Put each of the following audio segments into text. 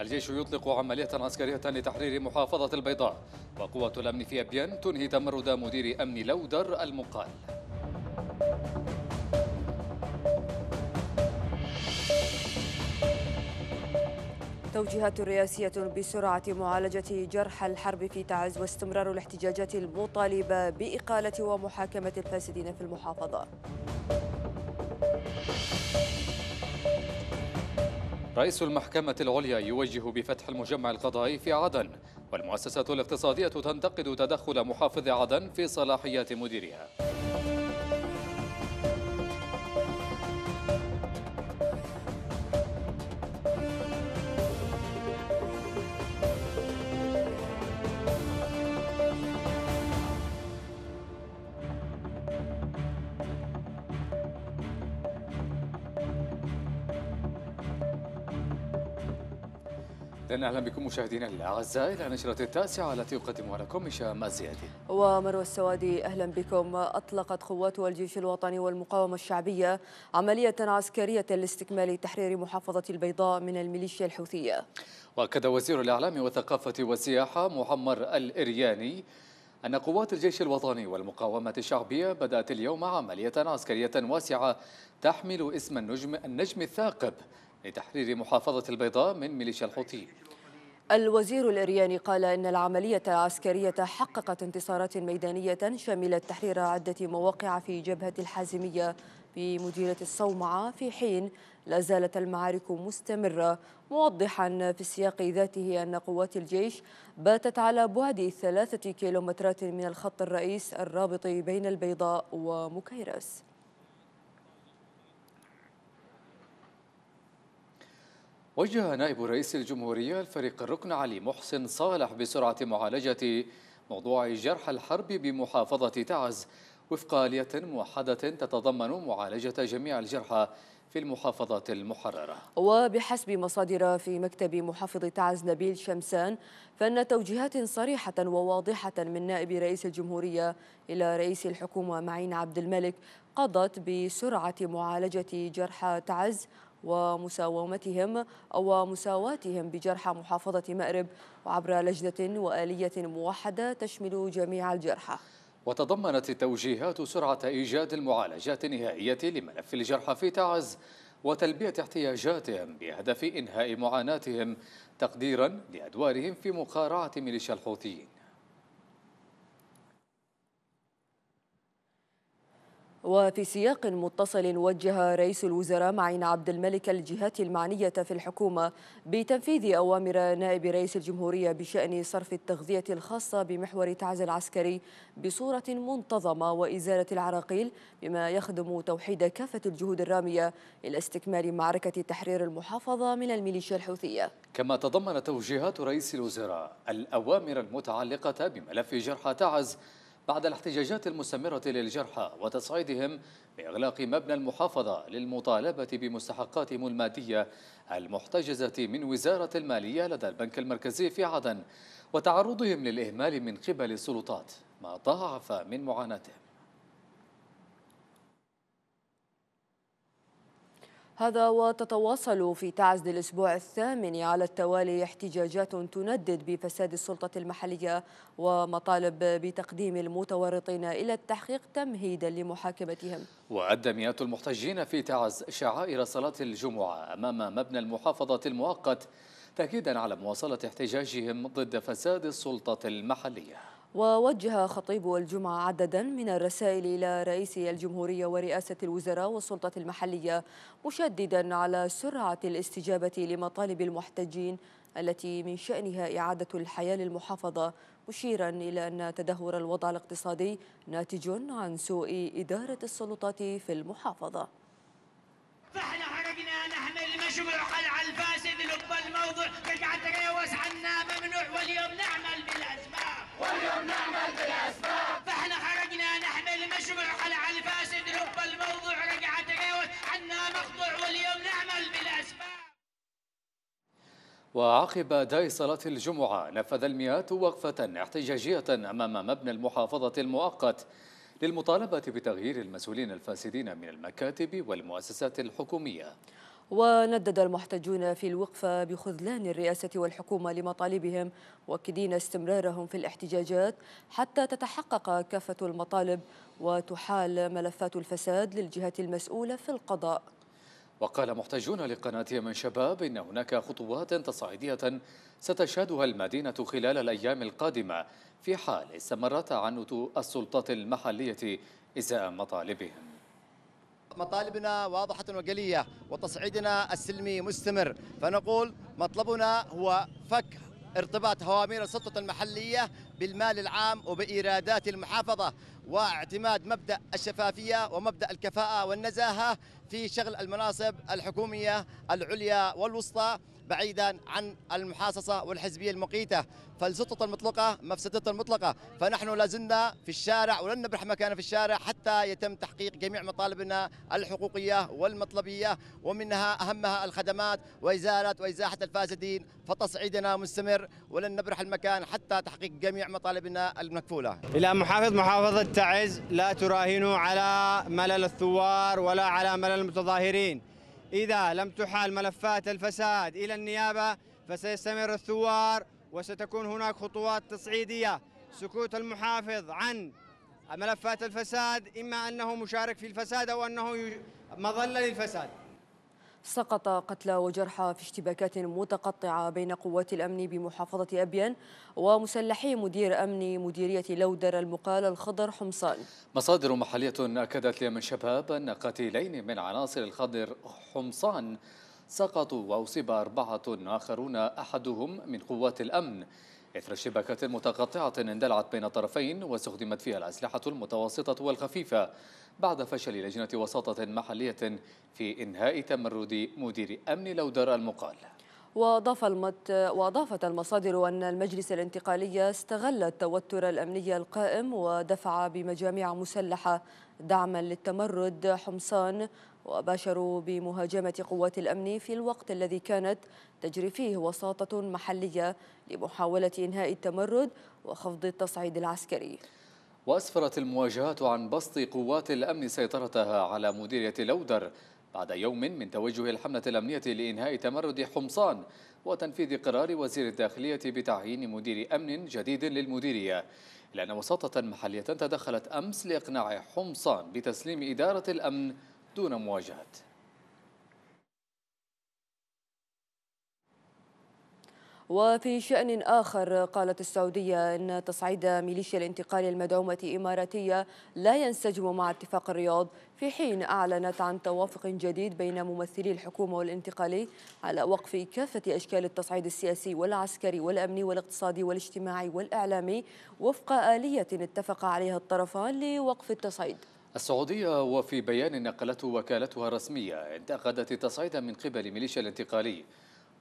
الجيش يطلق عملية عسكرية لتحرير محافظة البيضاء وقوة الأمن في أبيان تنهي تمرد مدير أمن لودر المقال توجيهات رئاسية بسرعة معالجة جرح الحرب في تعز واستمرار الاحتجاجات المطالبة بإقالة ومحاكمة الفاسدين في المحافظة رئيس المحكمة العليا يوجه بفتح المجمع القضائي في عدن والمؤسسة الاقتصادية تنتقد تدخل محافظ عدن في صلاحيات مديرها إذن أهلا بكم مشاهدينا الأعزاء إلى نشرة التاسعة التي يقدمها لكم هشام الزيادي ومروى السوادي أهلا بكم أطلقت قوات الجيش الوطني والمقاومة الشعبية عملية عسكرية لاستكمال تحرير محافظة البيضاء من الميليشيا الحوثية وأكد وزير الإعلام والثقافة والسياحة محمد الإرياني أن قوات الجيش الوطني والمقاومة الشعبية بدأت اليوم عملية عسكرية واسعة تحمل اسم النجم النجم الثاقب لتحرير محافظة البيضاء من ميليشيا الحوثي الوزير الإرياني قال إن العملية العسكرية حققت انتصارات ميدانية شملت تحرير عدة مواقع في جبهة الحازمية في مديرة الصومعة في حين لا زالت المعارك مستمرة موضحا في السياق ذاته أن قوات الجيش باتت على بعد ثلاثة كيلومترات من الخط الرئيس الرابط بين البيضاء ومكيرس وجه نائب رئيس الجمهورية الفريق الركن علي محسن صالح بسرعة معالجة موضوع جرح الحرب بمحافظة تعز وفق آلية موحدة تتضمن معالجة جميع الجرحى في المحافظات المحررة وبحسب مصادر في مكتب محافظ تعز نبيل شمسان فإن توجيهات صريحة وواضحة من نائب رئيس الجمهورية إلى رئيس الحكومة معين عبد الملك قضت بسرعة معالجة جرحى تعز ومساومتهم أو مساواتهم بجرحى محافظة مأرب وعبر لجنة وآلية موحدة تشمل جميع الجرحى وتضمنت التوجيهات سرعة إيجاد المعالجات النهائية لملف الجرحى في تعز وتلبية احتياجاتهم بهدف إنهاء معاناتهم تقديرا لأدوارهم في مقارعة ميليشيا الحوثيين وفي سياق متصل وجه رئيس الوزراء معين عبد الملك الجهات المعنية في الحكومة بتنفيذ أوامر نائب رئيس الجمهورية بشأن صرف التغذية الخاصة بمحور تعز العسكري بصورة منتظمة وإزالة العراقيل بما يخدم توحيد كافة الجهود الرامية إلى استكمال معركة تحرير المحافظة من الميليشيا الحوثية كما تضمن توجيهات رئيس الوزراء الأوامر المتعلقة بملف جرحى تعز بعد الاحتجاجات المستمرة للجرحى وتصعيدهم بإغلاق مبنى المحافظة للمطالبة بمستحقاتهم المادية المحتجزة من وزارة المالية لدى البنك المركزي في عدن وتعرضهم للإهمال من قبل السلطات ما ضاعف من معاناتهم هذا وتتواصل في تعز الأسبوع الثامن على التوالي احتجاجات تندد بفساد السلطة المحلية ومطالب بتقديم المتورطين إلى التحقيق تمهيدا لمحاكمتهم وأدى مئات المحتجين في تعز شعائر صلاة الجمعة أمام مبنى المحافظة المؤقت تأكيدا على مواصلة احتجاجهم ضد فساد السلطة المحلية ووجه خطيب الجمعة عددا من الرسائل إلى رئيس الجمهورية ورئاسة الوزراء والسلطة المحلية مشددا على سرعة الاستجابة لمطالب المحتجين التي من شأنها إعادة الحياة للمحافظة مشيرا إلى أن تدهور الوضع الاقتصادي ناتج عن سوء إدارة السلطات في المحافظة فاحنا حرقنا مشروع المشروع الفاسد لب الموضوع رجعت تجاوز عنا ممنوع واليوم نعمل بالأسف واليوم نعمل بالاسباب فاحنا خرجنا نحمل مشروع على الفاسد رب الموضوع رجع تجاوز عنا مقطوع واليوم نعمل بالاسباب وعقب أداء صلاة الجمعة نفذ المئات وقفة احتجاجية أمام مبنى المحافظة المؤقت للمطالبة بتغيير المسؤولين الفاسدين من المكاتب والمؤسسات الحكومية وندد المحتجون في الوقفة بخذلان الرئاسة والحكومة لمطالبهم مؤكدين استمرارهم في الاحتجاجات حتى تتحقق كافة المطالب وتحال ملفات الفساد للجهة المسؤولة في القضاء وقال محتجون لقناة من شباب إن هناك خطوات تصعيدية ستشهدها المدينة خلال الأيام القادمة في حال استمرت عنة السلطات المحلية إزاء مطالبهم مطالبنا واضحة وجلية وتصعيدنا السلمي مستمر فنقول مطلبنا هو فك ارتباط هوامير السلطة المحلية بالمال العام وبإيرادات المحافظة واعتماد مبدأ الشفافية ومبدأ الكفاءة والنزاهة في شغل المناصب الحكومية العليا والوسطى بعيدا عن المحاصصة والحزبية المقيتة فالسلطة المطلقة مفسدتها المطلقة فنحن لازلنا في الشارع ولن نبرح مكاننا في الشارع حتى يتم تحقيق جميع مطالبنا الحقوقية والمطلبية ومنها أهمها الخدمات وإزالة وإزاحة الفاسدين فتصعيدنا مستمر ولن نبرح المكان حتى تحقيق جميع مطالبنا المكفولة إلى محافظ محافظة تعز لا تراهنوا على ملل الثوار ولا على ملل المتظاهرين إذا لم تحال ملفات الفساد إلى النيابة فسيستمر الثوار وستكون هناك خطوات تصعيدية سكوت المحافظ عن ملفات الفساد إما أنه مشارك في الفساد أو أنه مظلة للفساد سقط قتلى وجرحى في اشتباكات متقطعة بين قوات الأمن بمحافظة أبيان ومسلحي مدير أمن مديرية لودر المقال الخضر حمصان مصادر محلية أكدت لمن شباب أن قتيلين من عناصر الخضر حمصان سقطوا وأصيب أربعة آخرون أحدهم من قوات الأمن إثر شبكات متقطعة اندلعت بين الطرفين واستخدمت فيها الأسلحة المتوسطة والخفيفة بعد فشل لجنة وساطة محلية في إنهاء تمرد مدير أمن لودر المقال وأضاف المت... وأضافت المصادر أن المجلس الانتقالي استغل التوتر الأمني القائم ودفع بمجاميع مسلحة دعما للتمرد حمصان وباشروا بمهاجمة قوات الأمن في الوقت الذي كانت تجري فيه وساطة محلية لمحاولة إنهاء التمرد وخفض التصعيد العسكري وأسفرت المواجهات عن بسط قوات الأمن سيطرتها على مديرية لودر بعد يوم من توجه الحملة الأمنية لإنهاء تمرد حمصان وتنفيذ قرار وزير الداخلية بتعيين مدير أمن جديد للمديرية إلا أن وساطة محلية تدخلت أمس لإقناع حمصان بتسليم إدارة الأمن دون مواجهة وفي شأن آخر قالت السعودية أن تصعيد ميليشيا الانتقال المدعومة إماراتية لا ينسجم مع اتفاق الرياض في حين أعلنت عن توافق جديد بين ممثلي الحكومة والانتقالي على وقف كافة أشكال التصعيد السياسي والعسكري والأمني والاقتصادي والاجتماعي والإعلامي وفق آلية اتفق عليها الطرفان لوقف التصعيد السعودية وفي بيان نقلته وكالتها الرسمية انتقدت التصعيد من قبل ميليشيا الانتقالي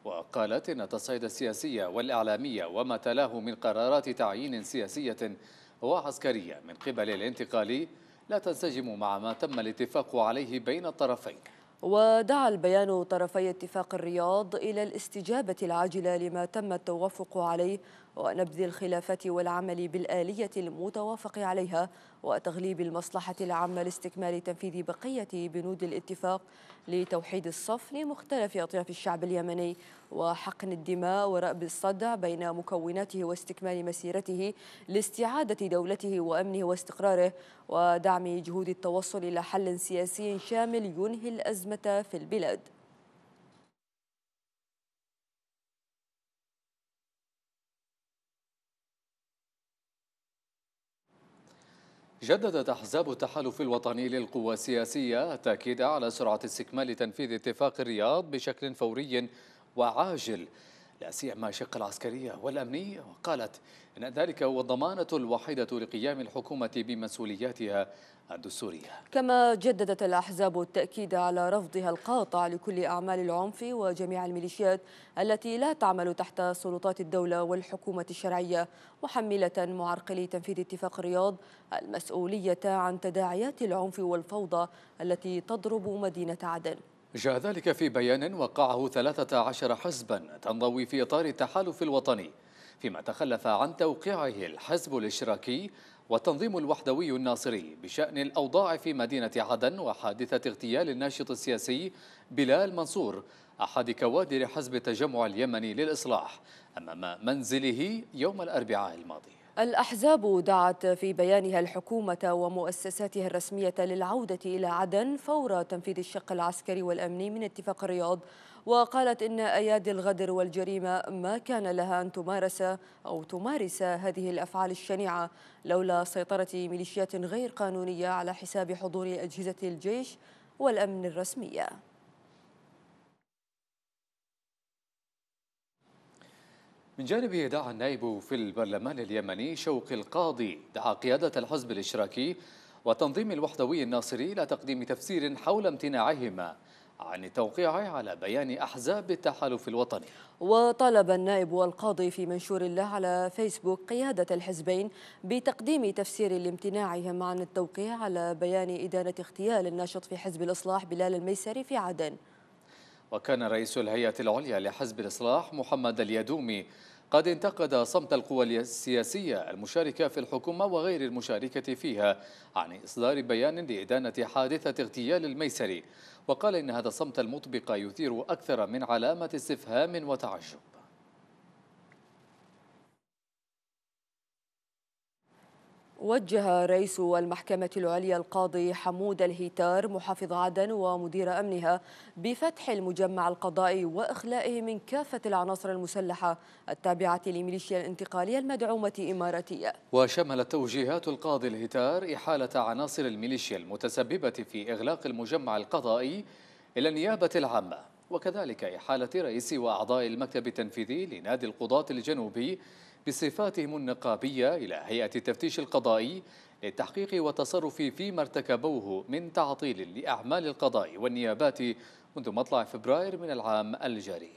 وقالت إن التصعيد السياسي والإعلامي وما تلاه من قرارات تعيين سياسية وعسكرية من قبل الانتقالي لا تنسجم مع ما تم الاتفاق عليه بين الطرفين ودعا البيان طرفي اتفاق الرياض إلى الاستجابة العاجلة لما تم التوافق عليه ونبذ الخلافات والعمل بالآلية المتوافق عليها وتغليب المصلحة العامة لاستكمال تنفيذ بقية بنود الاتفاق لتوحيد الصف لمختلف أطياف الشعب اليمني وحقن الدماء ورأب الصدع بين مكوناته واستكمال مسيرته لاستعادة دولته وأمنه واستقراره ودعم جهود التوصل إلى حل سياسي شامل ينهي الأزمة في البلاد جددت أحزاب التحالف الوطني للقوى السياسية التأكيد على سرعة استكمال تنفيذ اتفاق الرياض بشكل فوري وعاجل لا سيما الشق العسكرية والأمنية وقالت إن ذلك هو الضمانة الوحيدة لقيام الحكومة بمسؤولياتها الدستورية كما جددت الأحزاب التأكيد على رفضها القاطع لكل أعمال العنف وجميع الميليشيات التي لا تعمل تحت سلطات الدولة والحكومة الشرعية محملة معرقلي تنفيذ اتفاق الرياض المسؤولية عن تداعيات العنف والفوضى التي تضرب مدينة عدن جاء ذلك في بيان وقعه 13 حزبا تنضوي في إطار التحالف الوطني فيما تخلف عن توقيعه الحزب الاشتراكي والتنظيم الوحدوي الناصري بشأن الأوضاع في مدينة عدن وحادثة اغتيال الناشط السياسي بلال منصور أحد كوادر حزب التجمع اليمني للإصلاح أمام منزله يوم الأربعاء الماضي الأحزاب دعت في بيانها الحكومة ومؤسساتها الرسمية للعودة إلى عدن فور تنفيذ الشق العسكري والأمني من اتفاق الرياض وقالت إن أيادي الغدر والجريمة ما كان لها أن تمارس أو تمارس هذه الأفعال الشنيعة لولا سيطرة ميليشيات غير قانونية على حساب حضور أجهزة الجيش والأمن الرسمية من جانبه دعا النائب في البرلمان اليمني شوقي القاضي دعا قيادة الحزب الاشتراكي والتنظيم الوحدوي الناصري إلى تقديم تفسير حول امتناعهما عن التوقيع على بيان أحزاب التحالف الوطني وطالب النائب والقاضي في منشور له على فيسبوك قيادة الحزبين بتقديم تفسير لامتناعهم عن التوقيع على بيان إدانة اغتيال الناشط في حزب الإصلاح بلال الميسري في عدن وكان رئيس الهيئة العليا لحزب الإصلاح محمد اليدومي قد انتقد صمت القوى السياسية المشاركة في الحكومة وغير المشاركة فيها عن إصدار بيان لإدانة حادثة اغتيال الميسري وقال إن هذا الصمت المطبق يثير أكثر من علامة استفهام وتعجب وجه رئيس المحكمة العليا القاضي حمود الهيتار محافظ عدن ومدير أمنها بفتح المجمع القضائي وإخلائه من كافة العناصر المسلحة التابعة لميليشيا الانتقالية المدعومة إماراتيا وشملت توجيهات القاضي الهيتار إحالة عناصر الميليشيا المتسببة في إغلاق المجمع القضائي إلى النيابة العامة وكذلك إحالة رئيس وأعضاء المكتب التنفيذي لنادي القضاة الجنوبي بصفاتهم النقابية إلى هيئة التفتيش القضائي للتحقيق والتصرف فيما ارتكبوه من تعطيل لأعمال القضاء والنيابات منذ مطلع فبراير من العام الجاري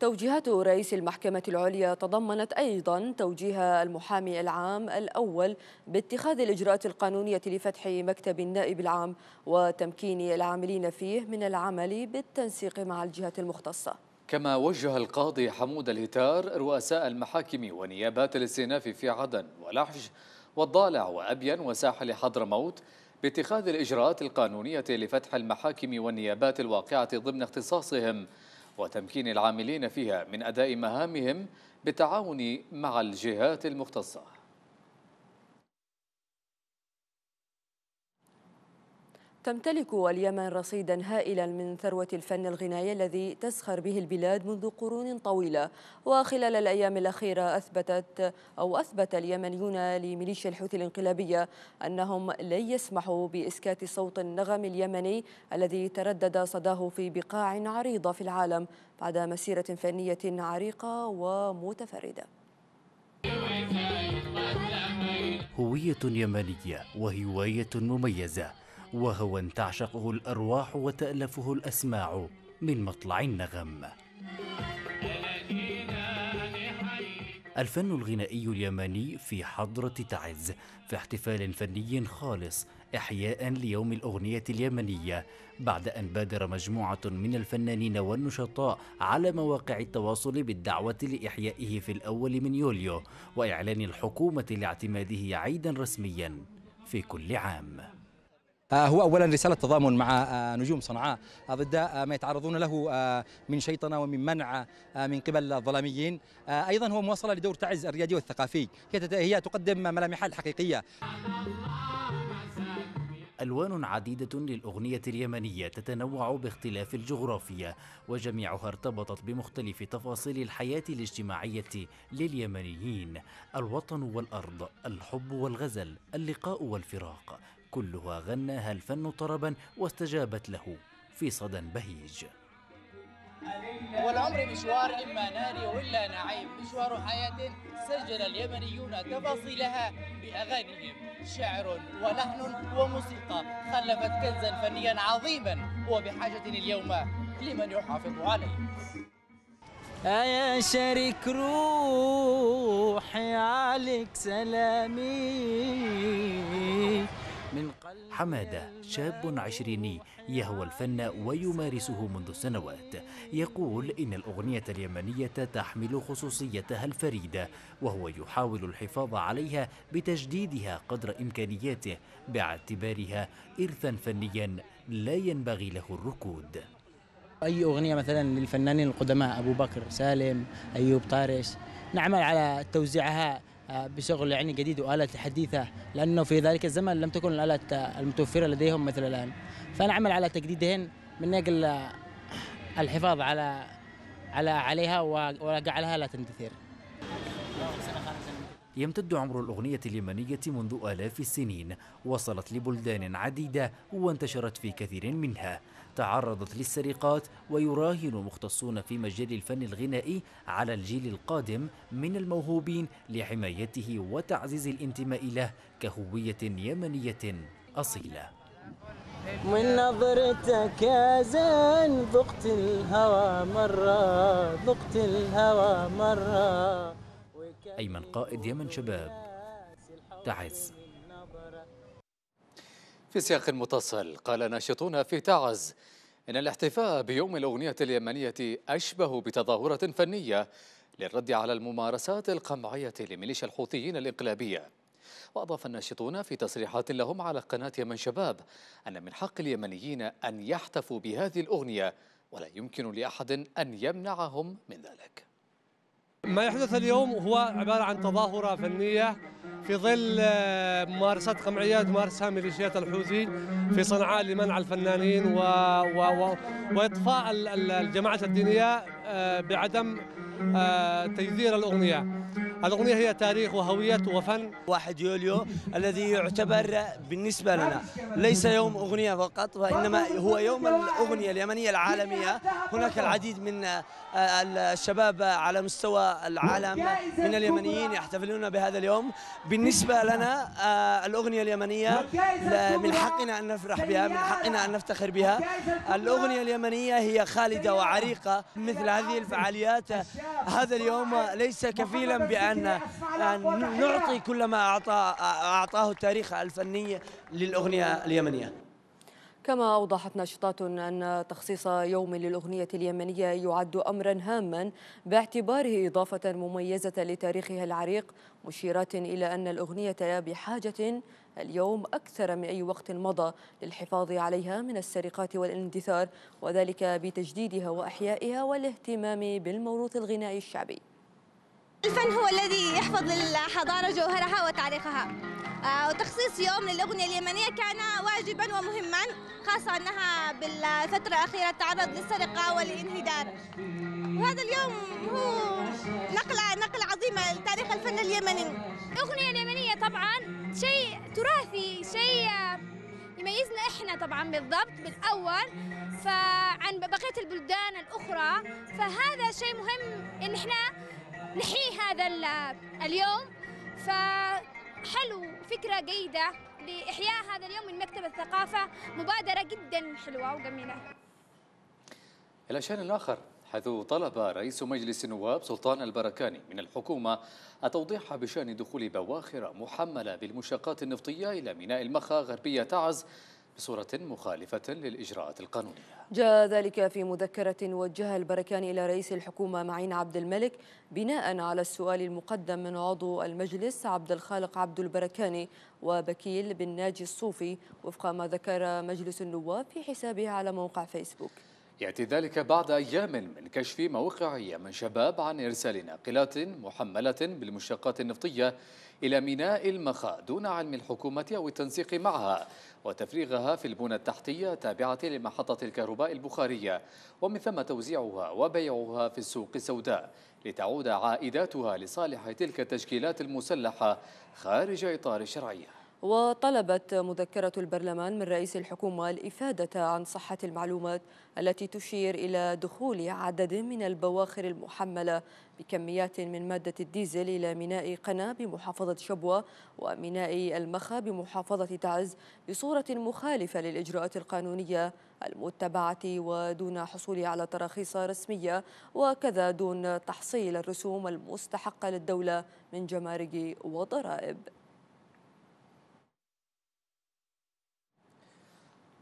توجيهات رئيس المحكمة العليا تضمنت أيضا توجيه المحامي العام الأول باتخاذ الإجراءات القانونية لفتح مكتب النائب العام وتمكين العاملين فيه من العمل بالتنسيق مع الجهات المختصة كما وجه القاضي حمود الهتار رؤساء المحاكم ونيابات الاستئناف في عدن ولحج والضالع وأبين وساحل حضرموت باتخاذ الإجراءات القانونية لفتح المحاكم والنيابات الواقعة ضمن اختصاصهم وتمكين العاملين فيها من أداء مهامهم بالتعاون مع الجهات المختصة تمتلك اليمن رصيدا هائلا من ثروة الفن الغنائي الذي تسخر به البلاد منذ قرون طويلة وخلال الأيام الأخيرة أثبتت أو أثبت اليمنيون لميليشيا الحوثي الانقلابية أنهم لن يسمحوا بإسكات صوت النغم اليمني الذي تردد صداه في بقاع عريضة في العالم بعد مسيرة فنية عريقة ومتفردة هوية يمنية وهواية مميزة وهوى تعشقه الارواح وتالفه الاسماع من مطلع النغم الفن الغنائي اليماني في حضرة تعز في احتفال فني خالص إحياء ليوم الأغنية اليمنية بعد أن بادر مجموعة من الفنانين والنشطاء على مواقع التواصل بالدعوة لإحيائه في الأول من يوليو وإعلان الحكومة لاعتماده عيدا رسميا في كل عام آه، هو اولا رساله تضامن مع آه، نجوم صنعاء آه، ضد ما يتعرضون له من شيطنه ومن منع من قبل الظلاميين ايضا هو مواصله لدور تعز الريادي والثقافي هي تقدم ملامحها الحقيقيه ألوان عديدة للأغنية اليمنية تتنوع باختلاف الجغرافيا وجميعها ارتبطت بمختلف تفاصيل الحياة الاجتماعية لليمنيين الوطن والأرض الحب والغزل اللقاء والفراق كلها غناها الفن طربا واستجابت له في صدى بهيج والعمر مشوار إما نار ولا نعيم مشوار حياة سجل اليمنيون تفاصيلها بأغانيهم شعر ولحن وموسيقى خلفت كنزا فنيا عظيما وبحاجة اليوم لمن يحافظ عليه آه يا شريك روحي عليك سلامي حمادة شاب عشريني يهوى الفن ويمارسه منذ سنوات يقول إن الأغنية اليمنية تحمل خصوصيتها الفريدة وهو يحاول الحفاظ عليها بتجديدها قدر إمكانياته باعتبارها إرثا فنيا لا ينبغي له الركود أي أغنية مثلا للفنانين القدماء أبو بكر سالم أيوب طارس نعمل على توزيعها بشغل يعني جديد والات حديثه لانه في ذلك الزمن لم تكن الالات المتوفره لديهم مثل الان فنعمل على تجديدهن من اجل الحفاظ على على عليها وجعلها لا تندثر يمتد عمر الأغنية اليمنية منذ آلاف السنين وصلت لبلدان عديدة وانتشرت في كثير منها تعرضت للسرقات ويراهن مختصون في مجال الفن الغنائي على الجيل القادم من الموهوبين لحمايته وتعزيز الانتماء له كهوية يمنية أصيلة من نظرتك يا زين ذقت الهوى مرة ذقت الهوى مرة أيمن قائد يمن شباب تعز في سياق متصل قال ناشطون في تعز إن الاحتفاء بيوم الأغنية اليمنية أشبه بتظاهرة فنية للرد على الممارسات القمعية لميليشيا الحوثيين الإنقلابية وأضاف الناشطون في تصريحات لهم على قناة يمن شباب أن من حق اليمنيين أن يحتفوا بهذه الأغنية ولا يمكن لأحد أن يمنعهم من ذلك ما يحدث اليوم هو عبارة عن تظاهرة فنية في ظل آه، ممارسات قمعيات تمارسها ميليشيات الحوثي في صنعاء لمنع الفنانين و... و... و... واطفاء الجماعات الدينيه آه، بعدم آه، تجذير الأغنية الأغنية هي تاريخ وهوية وفن 1 يوليو الذي يعتبر بالنسبة لنا ليس يوم أغنية فقط وإنما هو يوم الأغنية اليمنية العالمية هناك العديد من آه، الشباب على مستوى العالم من اليمنيين يحتفلون بهذا اليوم بالنسبة لنا آه، الأغنية اليمنية من حقنا أن نفرح بها من حقنا أن نفتخر بها الأغنية اليمنية هي خالدة وعريقة مثل هذه الفعاليات هذا اليوم ليس كفيلا بأن أن نعطي كل ما أعطى أعطاه التاريخ الفني للأغنية اليمنية كما أوضحت ناشطات أن تخصيص يوم للأغنية اليمنية يعد أمرا هاما باعتباره إضافة مميزة لتاريخها العريق مشيرات إلى أن الأغنية بحاجة اليوم أكثر من أي وقت مضى للحفاظ عليها من السرقات والاندثار وذلك بتجديدها وأحيائها والاهتمام بالموروث الغنائي الشعبي الفن هو الذي يحفظ للحضارة جوهرها وتاريخها آه، وتخصيص يوم للأغنية اليمنية كان واجبا ومهما خاصة أنها بالفترة الأخيرة تعرض للسرقة والانهدار وهذا اليوم هو نقلة نقلة عظيمة لتاريخ الفن اليمني الأغنية اليمنية طبعا شيء تراثي شيء يميزنا احنا طبعا بالضبط بالاول فعن بقيه البلدان الاخرى فهذا شيء مهم ان احنا نحيي هذا اليوم فحلو فكرة جيدة لإحياء هذا اليوم من مكتب الثقافة مبادرة جدا حلوة وجميلة إلى شأن آخر حيث طلب رئيس مجلس النواب سلطان البركاني من الحكومة التوضيح بشأن دخول بواخر محملة بالمشاقات النفطية إلى ميناء المخا غربية تعز بصورة مخالفة للإجراءات القانونية جاء ذلك في مذكرة وجهها البركاني إلى رئيس الحكومة معين عبد الملك بناء على السؤال المقدم من عضو المجلس عبد الخالق عبد البركاني وبكيل بن ناجي الصوفي وفق ما ذكر مجلس النواب في حسابه على موقع فيسبوك يأتي ذلك بعد أيام من كشف موقع من شباب عن إرسال ناقلات محملة بالمشتقات النفطية إلى ميناء المخا دون علم الحكومة أو التنسيق معها وتفريغها في البنى التحتية تابعة لمحطة الكهرباء البخارية ومن ثم توزيعها وبيعها في السوق السوداء لتعود عائداتها لصالح تلك التشكيلات المسلحة خارج إطار الشرعية وطلبت مذكرة البرلمان من رئيس الحكومة الإفادة عن صحة المعلومات التي تشير إلى دخول عدد من البواخر المحملة بكميات من مادة الديزل إلى ميناء قنا بمحافظة شبوة وميناء المخا بمحافظة تعز بصورة مخالفة للإجراءات القانونية المتبعة ودون حصول على تراخيص رسمية وكذا دون تحصيل الرسوم المستحقة للدولة من جمارك وضرائب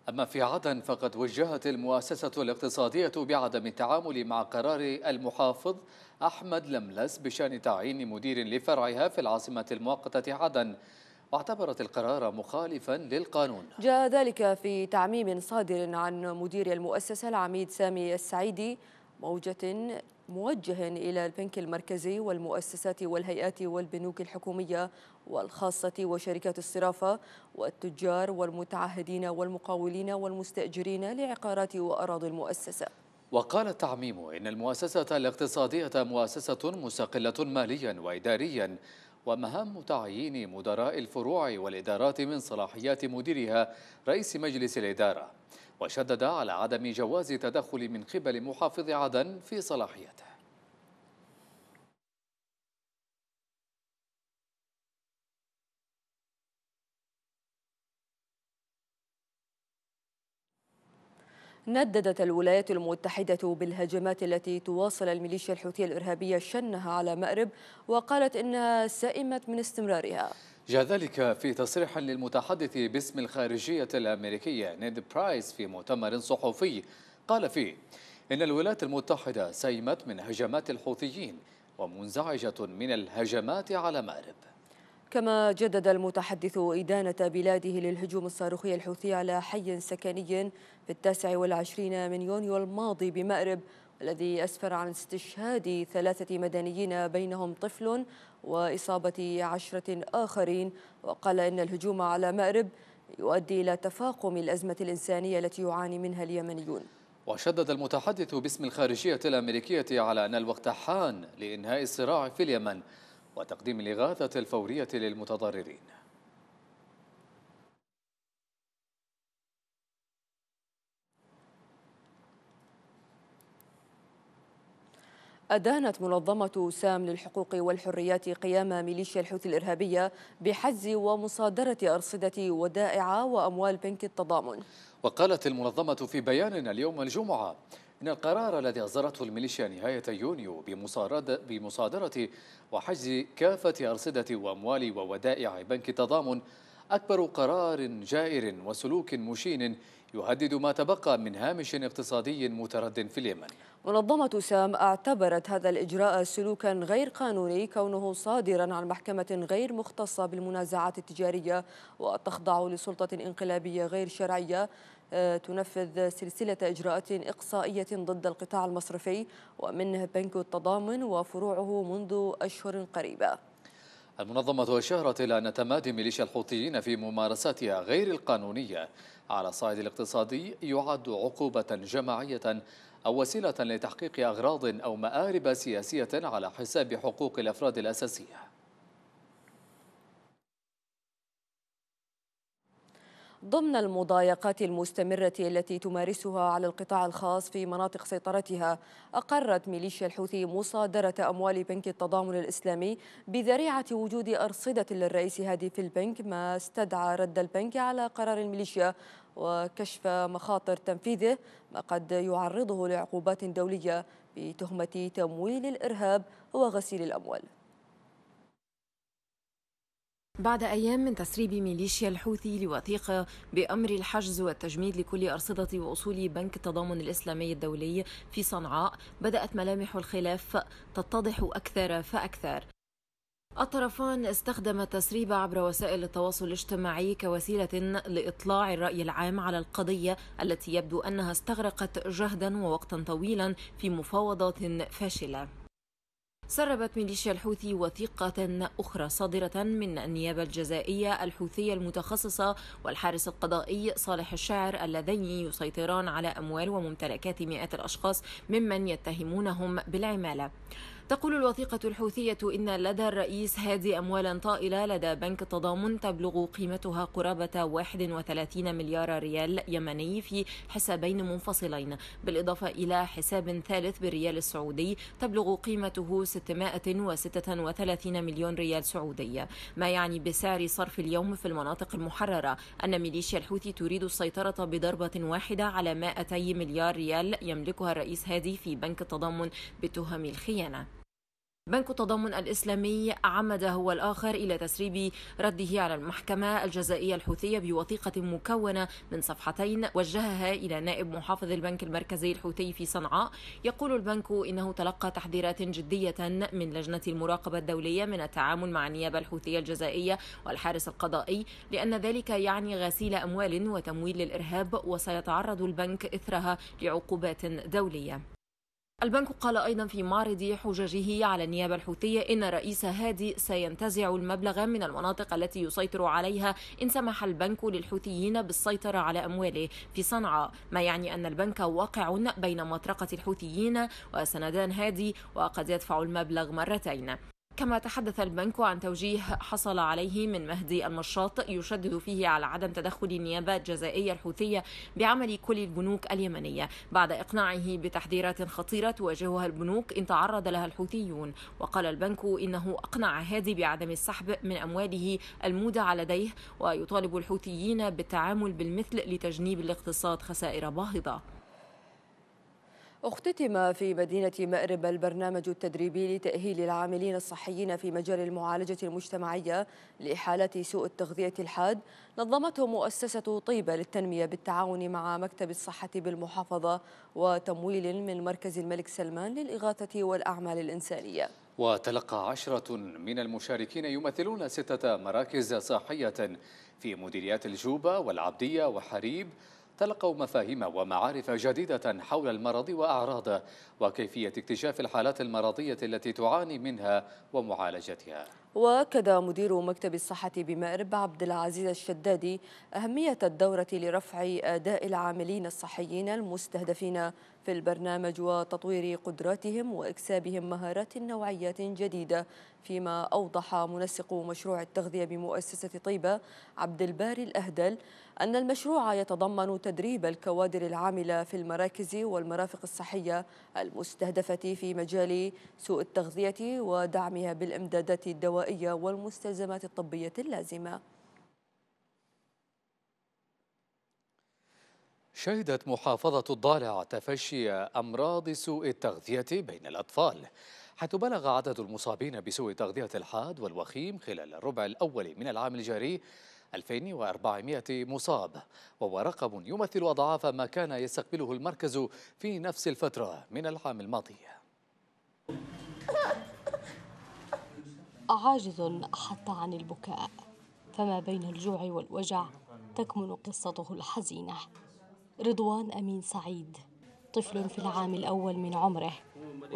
أما في عدن فقد وجهت المؤسسة الاقتصادية بعدم التعامل مع قرار المحافظ أحمد لملس بشأن تعيين مدير لفرعها في العاصمة المؤقتة عدن واعتبرت القرار مخالفا للقانون جاء ذلك في تعميم صادر عن مدير المؤسسة العميد سامي السعيدي موجة موجه إلى البنك المركزي والمؤسسات والهيئات والبنوك الحكومية والخاصة وشركات الصرافة والتجار والمتعهدين والمقاولين والمستأجرين لعقارات وأراضي المؤسسة وقال تعميم إن المؤسسة الاقتصادية مؤسسة مستقلة ماليا وإداريا ومهام تعيين مدراء الفروع والإدارات من صلاحيات مديرها رئيس مجلس الإدارة وشدد على عدم جواز تدخل من قبل محافظ عدن في صلاحياته نددت الولايات المتحدة بالهجمات التي تواصل الميليشيا الحوثية الإرهابية شنها على مأرب وقالت إنها سئمت من استمرارها جاء ذلك في تصريح للمتحدث باسم الخارجية الأمريكية نيد برايس في مؤتمر صحفي قال فيه إن الولايات المتحدة سئمت من هجمات الحوثيين ومنزعجة من الهجمات على مأرب كما جدد المتحدث إدانة بلاده للهجوم الصاروخي الحوثي على حي سكني في التاسع والعشرين من يونيو الماضي بمأرب الذي أسفر عن استشهاد ثلاثة مدنيين بينهم طفل وإصابة عشرة آخرين وقال إن الهجوم على مأرب يؤدي إلى تفاقم الأزمة الإنسانية التي يعاني منها اليمنيون وشدد المتحدث باسم الخارجية الأمريكية على أن الوقت حان لإنهاء الصراع في اليمن وتقديم الإغاثة الفورية للمتضررين أدانت منظمة سام للحقوق والحريات قيام ميليشيا الحوثي الإرهابية بحجز ومصادرة أرصدة ودائعة وأموال بنك التضامن وقالت المنظمة في بيان اليوم الجمعة إن القرار الذي أصدرته الميليشيا نهاية يونيو بمصادرة وحجز كافة أرصدة وأموال وودائع بنك التضامن أكبر قرار جائر وسلوك مشين يهدد ما تبقى من هامش اقتصادي مترد في اليمن منظمة سام اعتبرت هذا الإجراء سلوكا غير قانوني كونه صادرا عن محكمة غير مختصة بالمنازعات التجارية وتخضع لسلطة انقلابية غير شرعية آه، تنفذ سلسلة إجراءات إقصائية ضد القطاع المصرفي ومنه بنك التضامن وفروعه منذ أشهر قريبة المنظمة أشارت إلى أن تمادي ميليشيا الحوثيين في ممارساتها غير القانونية على الصعيد الاقتصادي يعد عقوبة جماعية أو وسيلة لتحقيق أغراض أو مآرب سياسية على حساب حقوق الأفراد الأساسية ضمن المضايقات المستمرة التي تمارسها على القطاع الخاص في مناطق سيطرتها أقرت ميليشيا الحوثي مصادرة أموال بنك التضامن الإسلامي بذريعة وجود أرصدة للرئيس هادي في البنك ما استدعى رد البنك على قرار الميليشيا وكشف مخاطر تنفيذه ما قد يعرضه لعقوبات دولية بتهمة تمويل الإرهاب وغسيل الأموال بعد أيام من تسريب ميليشيا الحوثي لوثيقة بأمر الحجز والتجميد لكل أرصدة وأصول بنك التضامن الإسلامي الدولي في صنعاء بدأت ملامح الخلاف تتضح أكثر فأكثر الطرفان استخدم التسريب عبر وسائل التواصل الاجتماعي كوسيلة لإطلاع الرأي العام على القضية التي يبدو أنها استغرقت جهدا ووقتا طويلا في مفاوضات فاشلة سربت ميليشيا الحوثي وثيقة أخرى صادرة من النيابة الجزائية الحوثية المتخصصة والحارس القضائي صالح الشاعر اللذين يسيطران على أموال وممتلكات مئات الأشخاص ممن يتهمونهم بالعمالة. تقول الوثيقة الحوثية إن لدى الرئيس هادي أموالا طائلة لدى بنك التضامن تبلغ قيمتها قرابة 31 مليار ريال يمني في حسابين منفصلين بالإضافة إلى حساب ثالث بالريال السعودي تبلغ قيمته 636 مليون ريال سعودي ما يعني بسعر صرف اليوم في المناطق المحررة أن ميليشيا الحوثي تريد السيطرة بضربة واحدة على 200 مليار ريال يملكها الرئيس هادي في بنك التضامن بتهم الخيانه بنك التضامن الإسلامي عمد هو الآخر إلى تسريب رده على المحكمة الجزائية الحوثية بوثيقة مكونة من صفحتين وجهها إلى نائب محافظ البنك المركزي الحوثي في صنعاء يقول البنك إنه تلقى تحذيرات جدية من لجنة المراقبة الدولية من التعامل مع النيابة الحوثية الجزائية والحارس القضائي لأن ذلك يعني غسيل أموال وتمويل للإرهاب وسيتعرض البنك إثرها لعقوبات دولية البنك قال أيضا في معرض حججه على النيابة الحوثية إن رئيس هادي سينتزع المبلغ من المناطق التي يسيطر عليها إن سمح البنك للحوثيين بالسيطرة على أمواله في صنعاء ما يعني أن البنك واقع بين مطرقة الحوثيين وسندان هادي وقد يدفع المبلغ مرتين كما تحدث البنك عن توجيه حصل عليه من مهدي المشاط يشدد فيه على عدم تدخل النيابة الجزائية الحوثية بعمل كل البنوك اليمنية بعد إقناعه بتحذيرات خطيرة تواجهها البنوك إن تعرض لها الحوثيون وقال البنك إنه أقنع هادي بعدم السحب من أمواله المودعة لديه ويطالب الحوثيين بالتعامل بالمثل لتجنيب الاقتصاد خسائر باهظة اختتم في مدينة مأرب البرنامج التدريبي لتأهيل العاملين الصحيين في مجال المعالجة المجتمعية لإحالات سوء التغذية الحاد نظمته مؤسسة طيبة للتنمية بالتعاون مع مكتب الصحة بالمحافظة وتمويل من مركز الملك سلمان للإغاثة والأعمال الإنسانية وتلقى عشرة من المشاركين يمثلون ستة مراكز صحية في مديريات الجوبة والعبدية وحريب تلقوا مفاهيم ومعارف جديدة حول المرض وأعراضه وكيفية اكتشاف الحالات المرضية التي تعاني منها ومعالجتها واكد مدير مكتب الصحه بمأرب عبد العزيز الشدادي اهميه الدوره لرفع اداء العاملين الصحيين المستهدفين في البرنامج وتطوير قدراتهم وإكسابهم مهارات نوعيه جديدة فيما أوضح منسق مشروع التغذية بمؤسسة طيبة عبد الباري الأهدل أن المشروع يتضمن تدريب الكوادر العاملة في المراكز والمرافق الصحية المستهدفة في مجال سوء التغذية ودعمها بالإمدادات الدوائية والمستلزمات الطبية اللازمة شهدت محافظة الضالع تفشي أمراض سوء التغذية بين الأطفال حيث بلغ عدد المصابين بسوء تغذية الحاد والوخيم خلال الربع الأول من العام الجاري 2400 مصاب وهو رقم يمثل أضعاف ما كان يستقبله المركز في نفس الفترة من العام الماضي عاجز حتى عن البكاء فما بين الجوع والوجع تكمن قصته الحزينه رضوان أمين سعيد طفل في العام الأول من عمره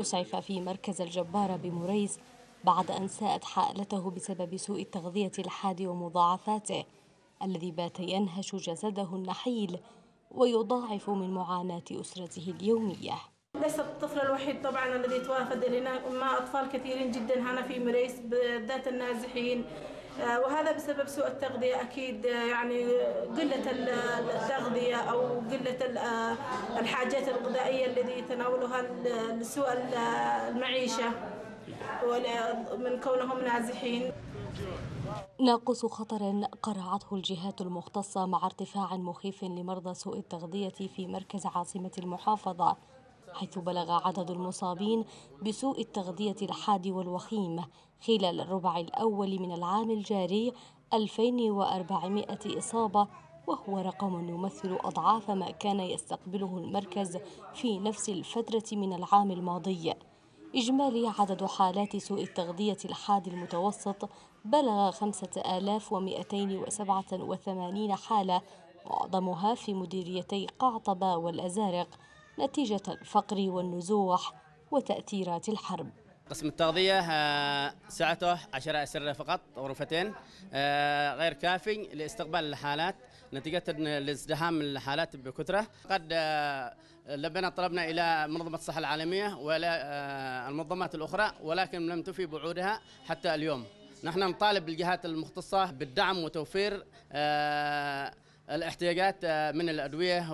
أسعف في مركز الجبارة بمريس بعد أن ساءت حالته بسبب سوء التغذية الحاد ومضاعفاته الذي بات ينهش جسده النحيل ويضاعف من معاناة أسرته اليومية ليس الطفل الوحيد طبعا الذي توافد لنا أطفال كثيرين جدا هنا في مريس بالذات النازحين آه، وهذا بسبب سوء التغذية أكيد آه، يعني قلة التغذية أو قلة آه، الحاجات الغذائية الذي يتناولها لسوء المعيشة من كونهم نازحين ناقص خطر قرعته الجهات المختصة مع ارتفاع مخيف لمرضى سوء التغذية في مركز عاصمة المحافظة حيث بلغ عدد المصابين بسوء التغذية الحاد والوخيم خلال الربع الأول من العام الجاري 2400 إصابة وهو رقم يمثل أضعاف ما كان يستقبله المركز في نفس الفترة من العام الماضي إجمالي عدد حالات سوء التغذية الحاد المتوسط بلغ 5287 حالة معظمها في مديريتي قعطبة والأزارق نتيجة الفقر والنزوح وتأثيرات الحرب قسم التغذية آه، سعته 10 أسرة فقط غرفتين آه، غير كافي لاستقبال الحالات نتيجة لازدهام الحالات بكثرة قد آه، لبينا طلبنا إلى منظمة الصحة العالمية وإلى المنظمات الأخرى ولكن لم تفي بعودها حتى اليوم نحن نطالب الجهات المختصة بالدعم وتوفير الاحتياجات آه، من الأدوية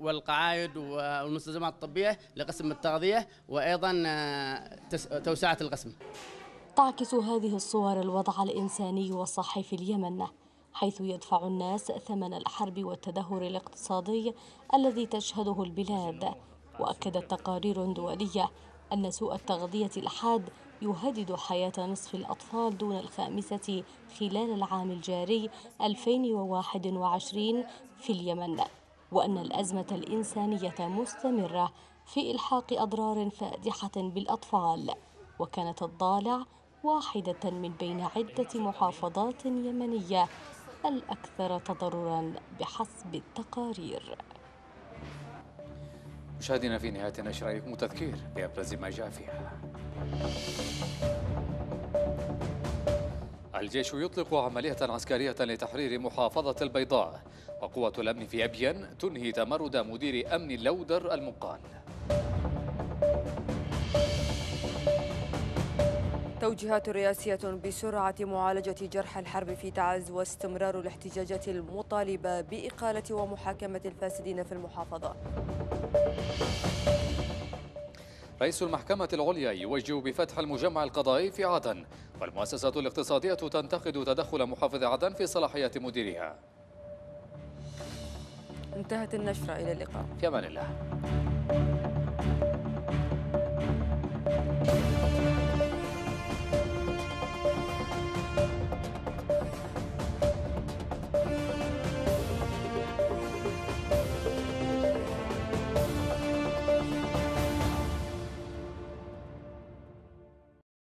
والقعايد والمستلزمات الطبية لقسم التغذية وأيضا آه، توسعة القسم تعكس هذه الصور الوضع الإنساني والصحي في اليمن حيث يدفع الناس ثمن الحرب والتدهور الاقتصادي الذي تشهده البلاد وأكدت تقارير دولية أن سوء التغذية الحاد يهدد حياة نصف الأطفال دون الخامسة خلال العام الجاري 2021 في اليمن وأن الأزمة الإنسانية مستمرة في إلحاق أضرار فادحة بالأطفال وكانت الضالع واحدة من بين عدة محافظات يمنية الأكثر تضررا بحسب التقارير مشاهدينا في نهاية النشرة عليكم تذكير بأبرز ما جاء فيها الجيش يطلق عملية عسكرية لتحرير محافظة البيضاء وقوة الأمن في أبين تنهي تمرد مدير أمن لودر المقال توجيهات رئاسية بسرعة معالجة جرح الحرب في تعز واستمرار الاحتجاجات المطالبة بإقالة ومحاكمة الفاسدين في المحافظة رئيس المحكمة العليا يوجه بفتح المجمع القضائي في عدن والمؤسسة الاقتصادية تنتقد تدخل محافظ عدن في صلاحية مديرها انتهت النشرة إلى اللقاء في أمان الله